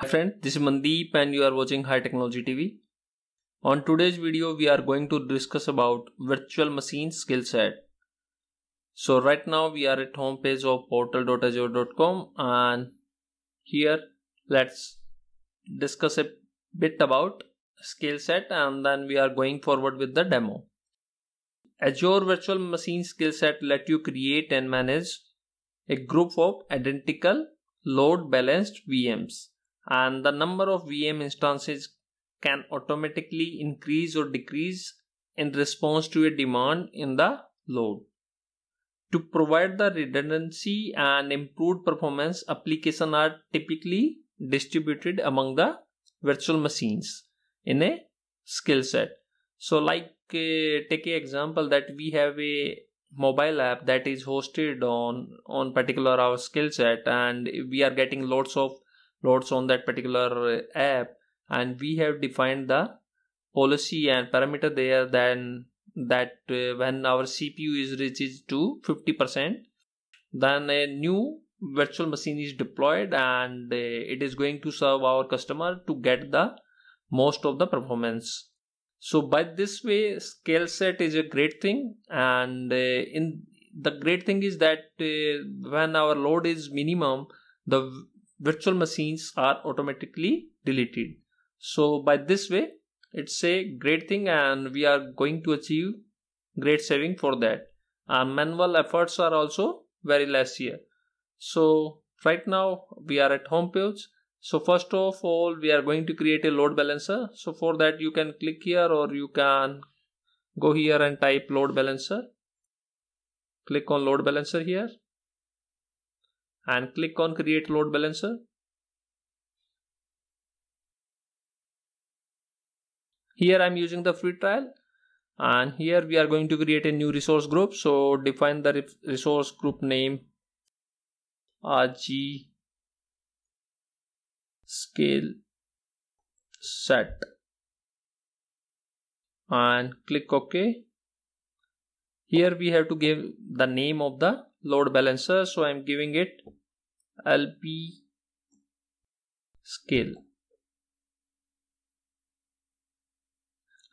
Hi friend, this is Mandeep and you are watching High Technology TV. On today's video, we are going to discuss about virtual machine skill set. So right now we are at homepage of portal.azure.com and here let's discuss a bit about skill set and then we are going forward with the demo. Azure Virtual Machine skill set let you create and manage a group of identical load balanced VMs and the number of VM instances can automatically increase or decrease in response to a demand in the load. To provide the redundancy and improved performance, applications are typically distributed among the virtual machines in a skill set. So, like uh, take an example that we have a mobile app that is hosted on on particular our skill set, and we are getting lots of loads on that particular uh, app and we have defined the policy and parameter there then that uh, when our cpu is reaches to 50% then a new virtual machine is deployed and uh, it is going to serve our customer to get the most of the performance so by this way scale set is a great thing and uh, in the great thing is that uh, when our load is minimum the virtual machines are automatically deleted. So by this way, it's a great thing and we are going to achieve great saving for that. And manual efforts are also very less here. So right now we are at home page. So first of all, we are going to create a load balancer. So for that you can click here or you can go here and type load balancer. Click on load balancer here and click on create load balancer. Here I'm using the free trial and here we are going to create a new resource group. So define the resource group name RG scale set and click OK. Here we have to give the name of the load balancer. So I'm giving it LP scale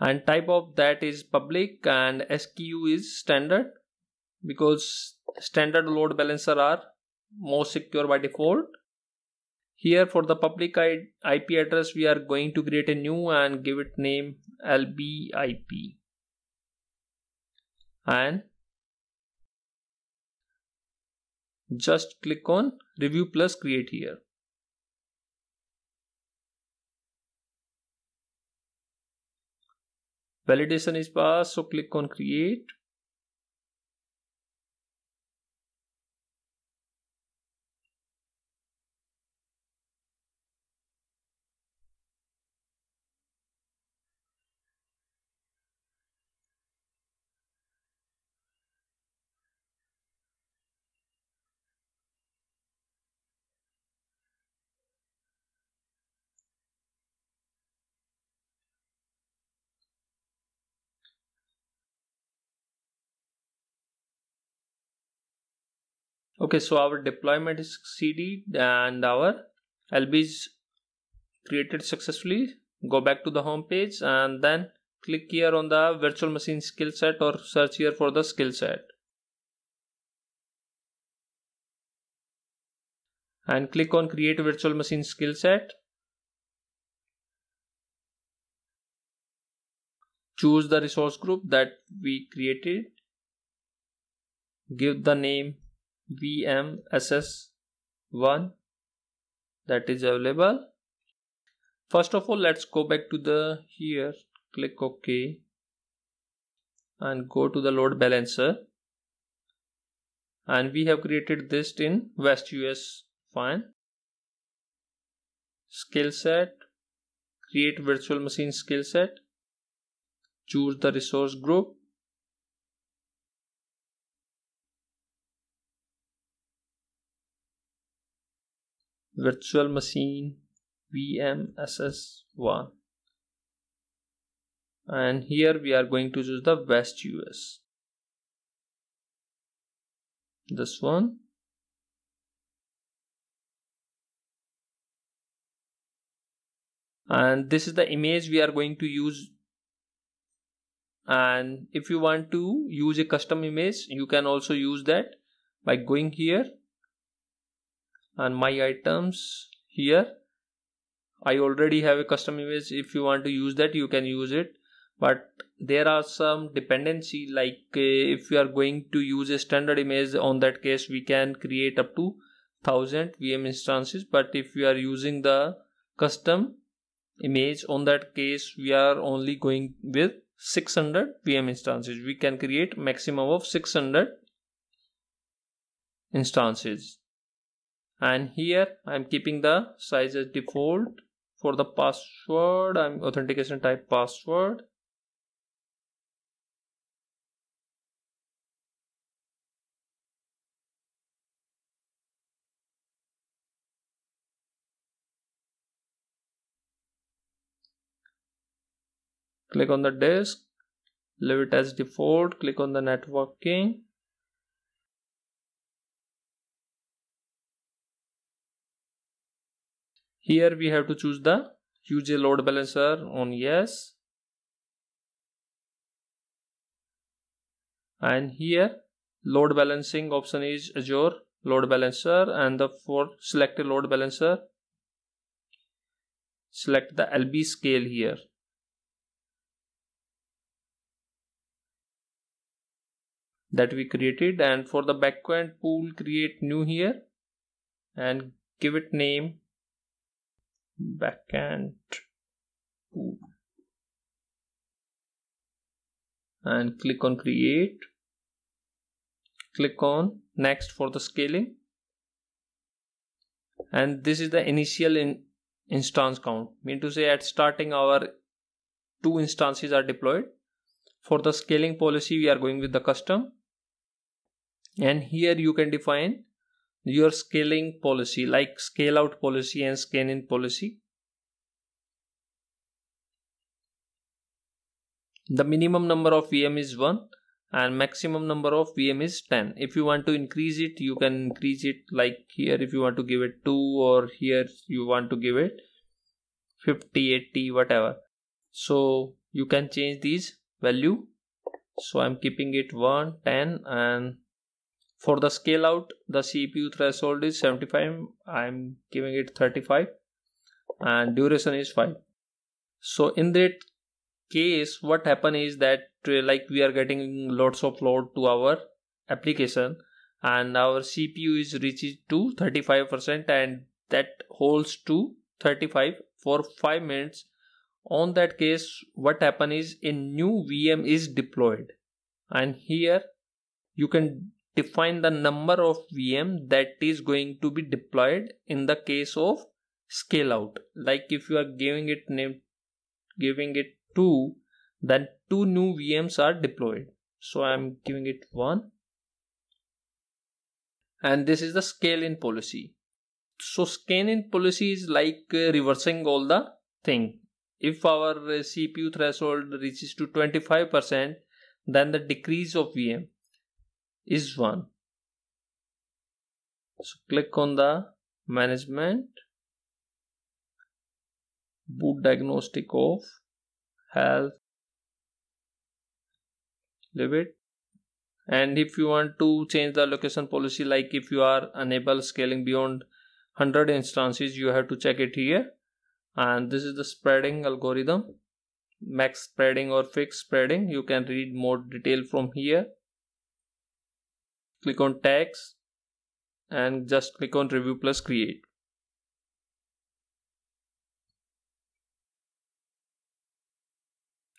and type of that is public and SQ is standard because standard load balancer are more secure by default here for the public IP address we are going to create a new and give it name LBIP and Just click on review plus create here. Validation is passed so click on create okay so our deployment is cd and our lb is created successfully go back to the home page and then click here on the virtual machine skill set or search here for the skill set and click on create virtual machine skill set choose the resource group that we created give the name VMSS1 that is available. First of all, let's go back to the here, click OK and go to the load balancer. And we have created this in West US fine. Skill set, create virtual machine skill set, choose the resource group virtual machine VMSS1 and here we are going to choose the West US this one and this is the image we are going to use and if you want to use a custom image you can also use that by going here and my items here I already have a custom image if you want to use that you can use it but there are some dependency like uh, if you are going to use a standard image on that case we can create up to 1000 VM instances but if you are using the custom image on that case we are only going with 600 VM instances we can create maximum of 600 instances and here I'm keeping the size as default for the password I'm authentication type password click on the disk leave it as default click on the networking here we have to choose the use a load balancer on yes and here load balancing option is azure load balancer and the for select load balancer select the lb scale here that we created and for the backend pool create new here and give it name backend end and click on create click on next for the scaling and this is the initial in instance count mean to say at starting our two instances are deployed for the scaling policy we are going with the custom and here you can define your scaling policy like scale out policy and scale in policy the minimum number of vm is 1 and maximum number of vm is 10 if you want to increase it you can increase it like here if you want to give it 2 or here you want to give it 50 80 whatever so you can change these value so i'm keeping it 1 10 and for the scale out, the CPU threshold is 75. I'm giving it 35 and duration is 5. So in that case, what happen is that uh, like we are getting lots of load to our application and our CPU is reaches to 35% and that holds to 35 for 5 minutes. On that case, what happen is a new VM is deployed and here you can define the number of VM that is going to be deployed in the case of scale out. Like if you are giving it name, giving it two, then two new VMs are deployed. So I'm giving it one. And this is the scale in policy. So scale in policy is like uh, reversing all the thing. If our uh, CPU threshold reaches to 25%, then the decrease of VM is 1 so click on the management boot diagnostic of health leave it and if you want to change the location policy like if you are unable scaling beyond 100 instances you have to check it here and this is the spreading algorithm max spreading or fixed spreading you can read more detail from here click on tags and just click on review plus create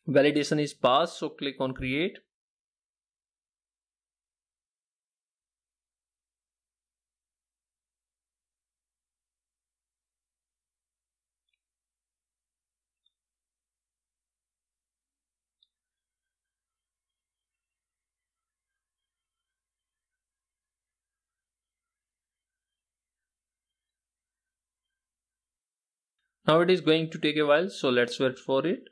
validation is passed so click on create Now it is going to take a while so let's wait for it.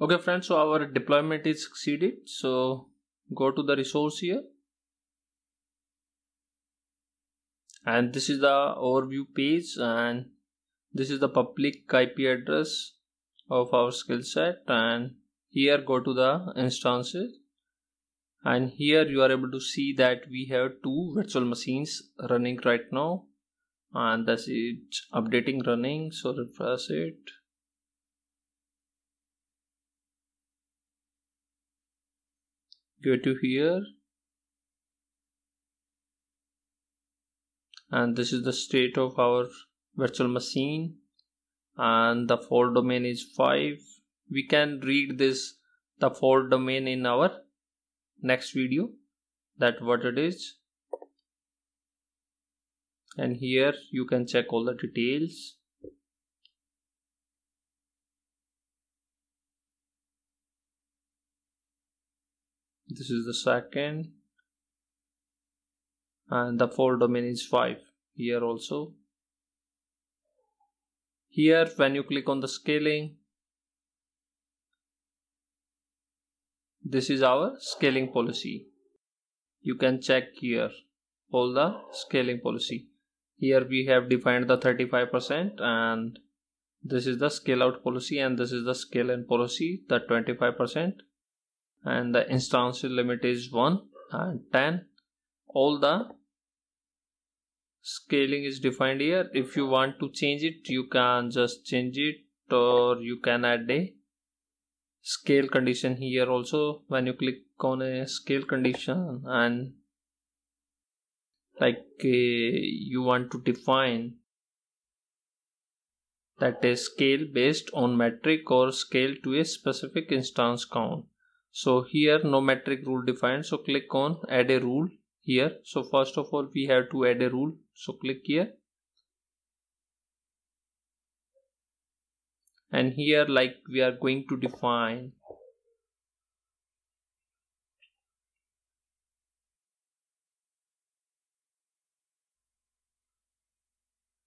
okay friends so our deployment is succeeded so go to the resource here and this is the overview page and this is the public IP address of our skill set and here go to the instances and here you are able to see that we have two virtual machines running right now and that's it updating running so refresh it go to here and this is the state of our virtual machine and the fault domain is 5 we can read this the fault domain in our next video that what it is and here you can check all the details this is the second and the fourth domain is 5 here also here when you click on the scaling this is our scaling policy you can check here all the scaling policy here we have defined the 35% and this is the scale out policy and this is the scale in policy the 25% and the instance limit is 1 and 10 all the scaling is defined here if you want to change it you can just change it or you can add a scale condition here also when you click on a scale condition and like uh, you want to define that is scale based on metric or scale to a specific instance count so here no metric rule defined so click on add a rule here so first of all we have to add a rule so click here and here like we are going to define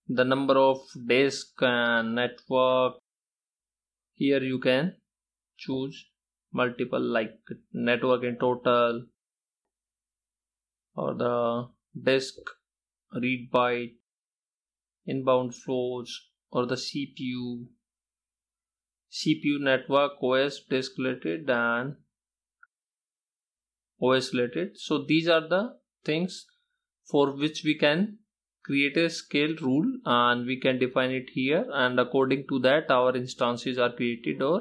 the number of disk and network here you can choose multiple like network in total or the disk read byte inbound flows or the CPU CPU network OS disk related and OS related so these are the things for which we can create a scale rule and we can define it here and according to that our instances are created or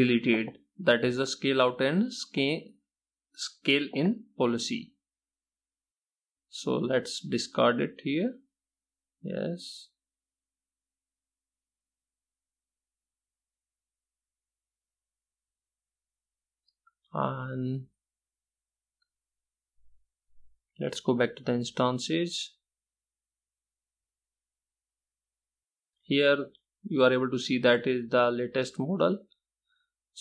deleted that is the scale out and scale scale in policy so let's discard it here yes and let's go back to the instances here you are able to see that is the latest model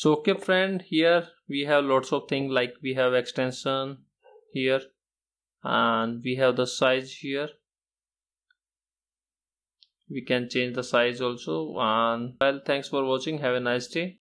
so okay friend here we have lots of things like we have extension here and we have the size here we can change the size also and well thanks for watching have a nice day